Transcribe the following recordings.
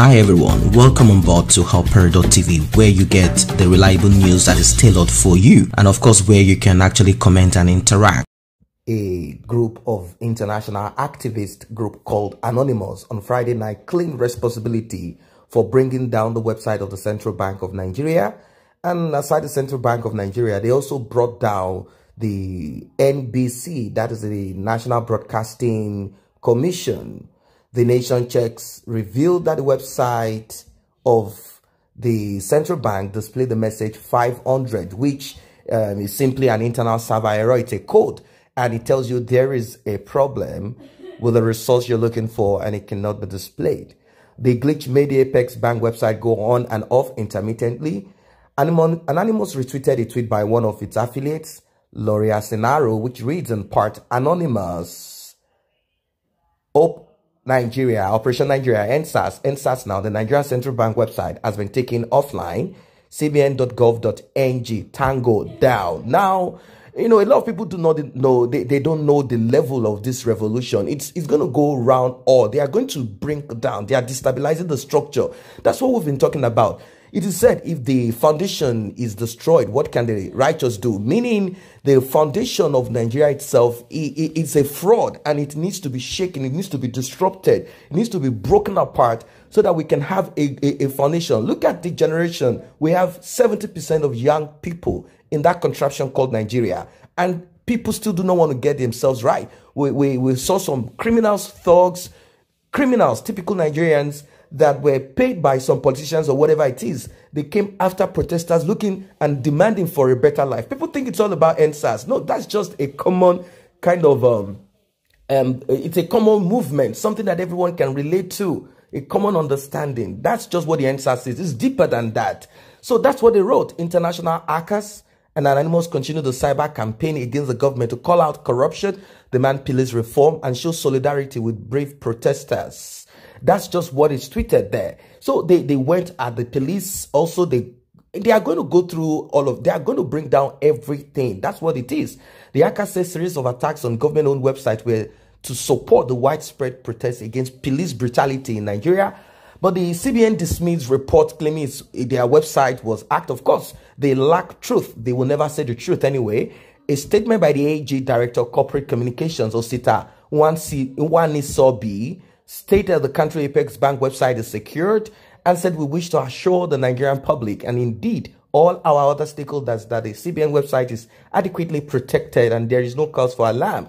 Hi everyone, welcome on board to Hopper.tv where you get the reliable news that is tailored for you and of course where you can actually comment and interact. A group of international activist group called Anonymous on Friday night claimed responsibility for bringing down the website of the Central Bank of Nigeria and aside the Central Bank of Nigeria, they also brought down the NBC, that is the National Broadcasting Commission the nation checks revealed that the website of the central bank displayed the message 500, which um, is simply an internal server error. It's a code and it tells you there is a problem with the resource you're looking for and it cannot be displayed. The glitch made the Apex Bank website go on and off intermittently. Anonymous retweeted a tweet by one of its affiliates, Loria Senaro, which reads in part, Anonymous, hope Nigeria, Operation Nigeria, NSAS, NSAS now, the Nigeria Central Bank website has been taken offline. cbn.gov.ng, tango down. Now, you know, a lot of people do not know, they, they don't know the level of this revolution. It's, it's going to go round all. They are going to bring down, they are destabilizing the structure. That's what we've been talking about. It is said, if the foundation is destroyed, what can the righteous do? Meaning, the foundation of Nigeria itself is a fraud and it needs to be shaken, it needs to be disrupted, it needs to be broken apart so that we can have a, a, a foundation. Look at the generation. We have 70% of young people in that contraption called Nigeria. And people still do not want to get themselves right. We, we, we saw some criminals, thugs, criminals, typical Nigerians that were paid by some politicians or whatever it is, they came after protesters looking and demanding for a better life. People think it's all about NSAS. No, that's just a common kind of, um, um, it's a common movement, something that everyone can relate to, a common understanding. That's just what the NSAS is. It's deeper than that. So that's what they wrote. International ACAS and Anonymous continue the cyber campaign against the government to call out corruption, demand police reform, and show solidarity with brave protesters. That's just what is tweeted there. So they, they went at the police. Also, they they are going to go through all of they are going to bring down everything that's what it is the aka says series of attacks on government-owned websites were to support the widespread protests against police brutality in nigeria but the cbn dismissed report claiming their website was act of course they lack truth they will never say the truth anyway a statement by the ag director corporate communications osita one C, stated the country Apex Bank website is secured and said we wish to assure the Nigerian public and indeed all our other stakeholders that the CBN website is adequately protected and there is no cause for alarm.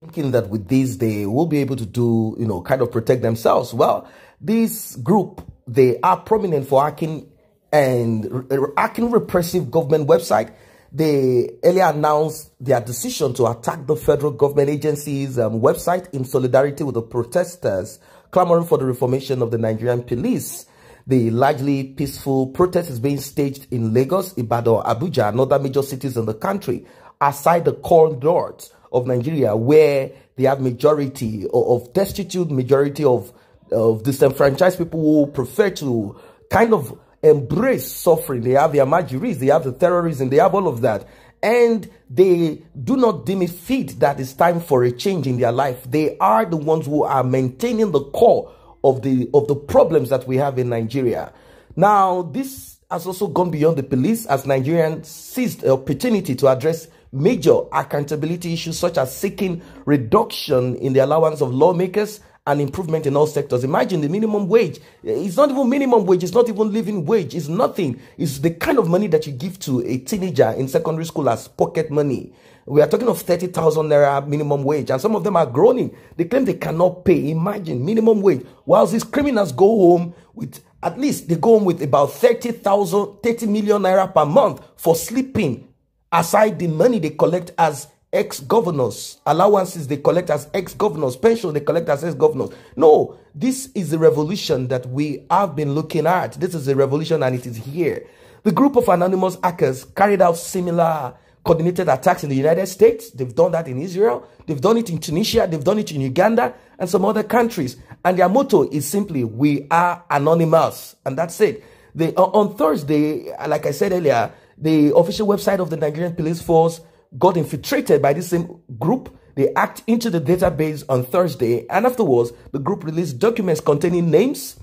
Thinking that with this they will be able to do, you know, kind of protect themselves. Well, this group, they are prominent for hacking and hacking repressive government website they earlier announced their decision to attack the federal government agency's um, website in solidarity with the protesters clamoring for the reformation of the Nigerian police. The largely peaceful protest is being staged in Lagos, Ibadan, Abuja, and other major cities in the country, aside the corridors of Nigeria, where they have majority of, of destitute majority of, of disenfranchised people who prefer to kind of embrace suffering. They have the Amajiris, they have the terrorism, they have all of that. And they do not deem it fit that it's time for a change in their life. They are the ones who are maintaining the core of the of the problems that we have in Nigeria. Now, this has also gone beyond the police as Nigerians seized the opportunity to address major accountability issues such as seeking reduction in the allowance of lawmakers an improvement in all sectors. Imagine the minimum wage. It's not even minimum wage. It's not even living wage. It's nothing. It's the kind of money that you give to a teenager in secondary school as pocket money. We are talking of 30,000 naira minimum wage, and some of them are groaning. They claim they cannot pay. Imagine minimum wage. Whilst these criminals go home with at least they go home with about 30,000, 30 million naira per month for sleeping, aside the money they collect as ex-governors allowances they collect as ex-governors special they collect as ex-governors no this is the revolution that we have been looking at this is a revolution and it is here the group of anonymous hackers carried out similar coordinated attacks in the united states they've done that in israel they've done it in tunisia they've done it in uganda and some other countries and their motto is simply we are anonymous and that's it they on thursday like i said earlier the official website of the nigerian police force got infiltrated by the same group. They hacked into the database on Thursday, and afterwards, the group released documents containing names,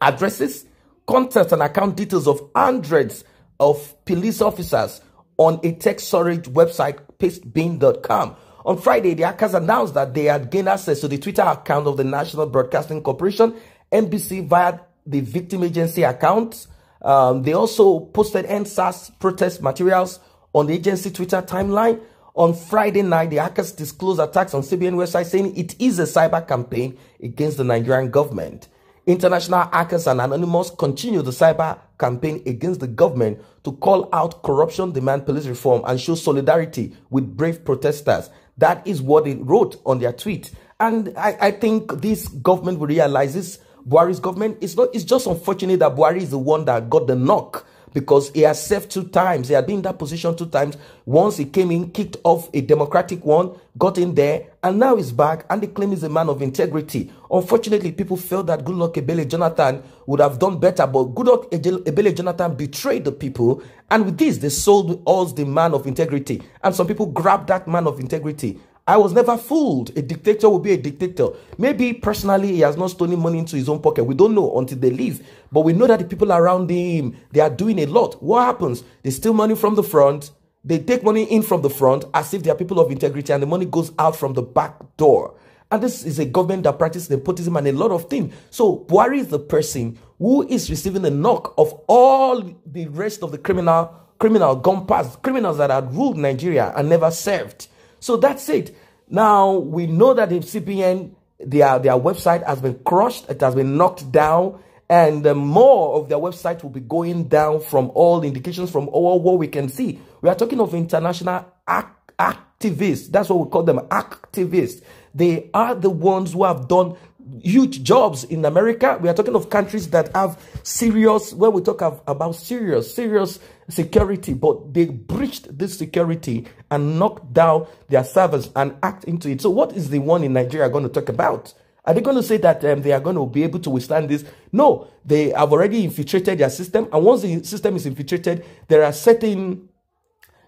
addresses, contacts, and account details of hundreds of police officers on a tech storage website, pastebin.com. On Friday, the hackers announced that they had gained access to the Twitter account of the National Broadcasting Corporation, NBC, via the victim agency account. Um, they also posted NSAS protest materials on the agency Twitter timeline. On Friday night, the hackers disclosed attacks on CBN website saying it is a cyber campaign against the Nigerian government. International hackers and anonymous continue the cyber campaign against the government to call out corruption, demand police reform, and show solidarity with brave protesters. That is what they wrote on their tweet. And I, I think this government will realize this Buhari's government. It's not it's just unfortunate that Buhari is the one that got the knock because he has served two times. He had been in that position two times. Once he came in, kicked off a democratic one, got in there, and now he's back. And they claim he's a man of integrity. Unfortunately, people felt that Goodluck Ebele Jonathan would have done better, but Goodluck Ebele Jonathan betrayed the people. And with this, they sold us the man of integrity. And some people grabbed that man of integrity I was never fooled. A dictator will be a dictator. Maybe personally he has not stolen money into his own pocket. We don't know until they leave. But we know that the people around him, they are doing a lot. What happens? They steal money from the front. They take money in from the front as if they are people of integrity and the money goes out from the back door. And this is a government that practices nepotism and a lot of things. So Buhari is the person who is receiving the knock of all the rest of the criminal criminal gone past criminals that had ruled Nigeria and never served. So that's it. Now we know that the CPN, their, their website has been crushed, it has been knocked down, and uh, more of their website will be going down from all indications, from all what we can see. We are talking of international act, activists. That's what we call them activists. They are the ones who have done huge jobs in America. We are talking of countries that have serious, when we talk of, about serious, serious security, but they breached this security and knocked down their servers and act into it. So what is the one in Nigeria going to talk about? Are they going to say that um, they are going to be able to withstand this? No, they have already infiltrated their system. And once the system is infiltrated, there are certain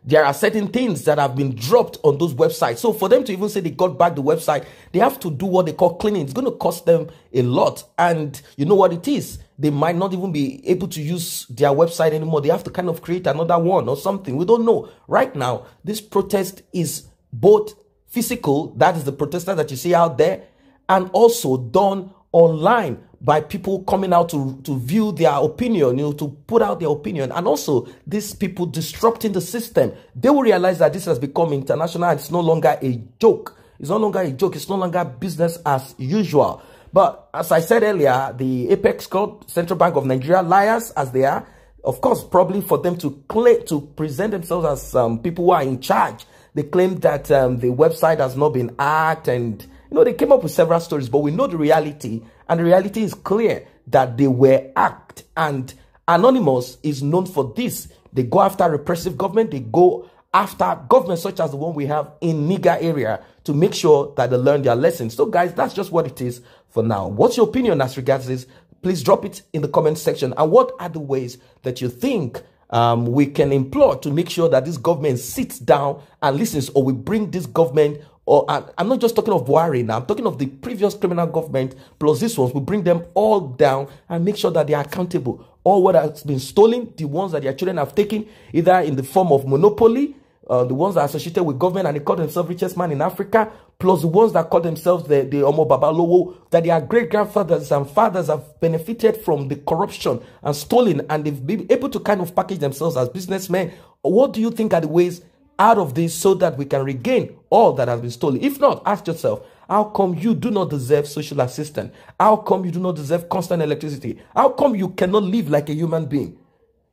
there are certain things that have been dropped on those websites. So for them to even say they got back the website, they have to do what they call cleaning. It's going to cost them a lot. And you know what it is? They might not even be able to use their website anymore. They have to kind of create another one or something. We don't know. Right now, this protest is both physical, that is the protester that you see out there, and also done online by people coming out to, to view their opinion, you know, to put out their opinion. And also, these people disrupting the system, they will realize that this has become international. It's no longer a joke. It's no longer a joke. It's no longer business as usual. But as I said earlier, the Apex Court, Central Bank of Nigeria, liars as they are, of course, probably for them to claim, to present themselves as um, people who are in charge. They claim that um, the website has not been hacked and you know, they came up with several stories, but we know the reality, and the reality is clear that they were act. And Anonymous is known for this. They go after repressive government. They go after government such as the one we have in Niger area to make sure that they learn their lessons. So guys, that's just what it is for now. What's your opinion as regards this? Please drop it in the comment section. And what are the ways that you think um, we can implore to make sure that this government sits down and listens or we bring this government or I'm not just talking of Buhari now, I'm talking of the previous criminal government plus these ones, we bring them all down and make sure that they are accountable. All what has been stolen, the ones that their children have taken, either in the form of monopoly, uh, the ones that are associated with government and they call themselves richest man in Africa, plus the ones that call themselves the, the Omo Babalowo, that their great grandfathers and fathers have benefited from the corruption and stolen, and they've been able to kind of package themselves as businessmen. What do you think are the ways out of this so that we can regain all that has been stolen. If not, ask yourself, how come you do not deserve social assistance? How come you do not deserve constant electricity? How come you cannot live like a human being?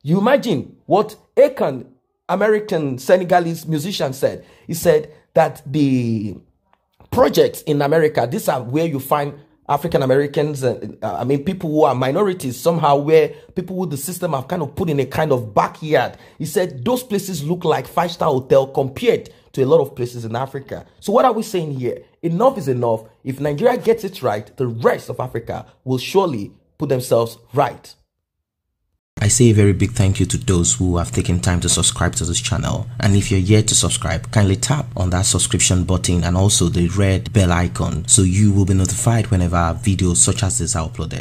You imagine what Akan, American Senegalese musician, said. He said that the projects in America, these are where you find African Americans, and uh, I mean, people who are minorities somehow, where people with the system have kind of put in a kind of backyard. He said those places look like five star hotel compared to a lot of places in Africa. So, what are we saying here? Enough is enough. If Nigeria gets it right, the rest of Africa will surely put themselves right. I say a very big thank you to those who have taken time to subscribe to this channel and if you're yet to subscribe, kindly tap on that subscription button and also the red bell icon so you will be notified whenever videos such as this are uploaded.